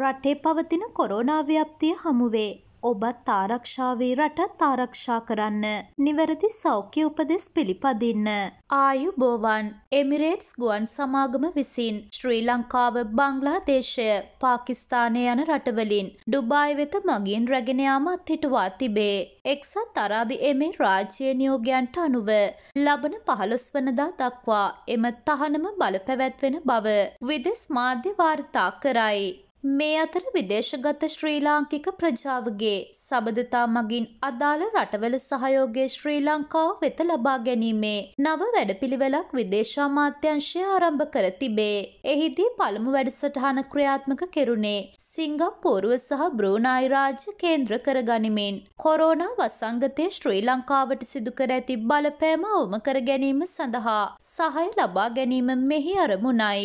රටේ පවතින කොරෝනා ව්‍යප්තිය හමුවේ. ඔබත් තාරක්ෂාවී රටත් තාරක්ෂා කරන්න. නිවැරදි සෞඛ්‍ය උපදෙස් පිළිපදින්න. ආයු බෝවන් එමිරේට්ස් ගුවන් සමාගම විසින් ශ්‍රී ලංකාව බංග්ලාදේශය පාකිස්ථානය යන රටවලින් ඩුබායි වෙත මගින් රැගෙන යාමත් හිටවා තිබේ. එක්සත් අරාබි එමේ රාජ්‍ය නියෝගයන්ට අනුව ලබන පහළොස් වනදා දක්වා එම තහනම බලපැවැත්වෙන බව විදෙස් මාධ්‍ය වාර්තා කරයි. මේ අතර විදේශගත ශ්‍රී ලාංකික ප්‍රජාවගේ සබඳතා මගින් අදාළ රටවල සහයෝගය ශ්‍රී ලංකාව වෙත ලබා ගැනීමේ නව වැඩපිළිවෙලක් විදේශාමාත්‍යංශය ආරම්භ කර තිබේ. එහිදී පළමු වැඩසටහන ක්‍රියාත්මක කෙරුණේ සිංගප්පූරුව සහ බ්‍රූනායි රාජ්‍ය කේන්ද්‍ර කරගනිමින් කොරෝනා වසංගතය ශ්‍රී ලංකාවට සිදු කර ඇති බලපෑම අවම කර ගැනීම සඳහා සහය ලබා ගැනීම මෙහි අරමුණයි.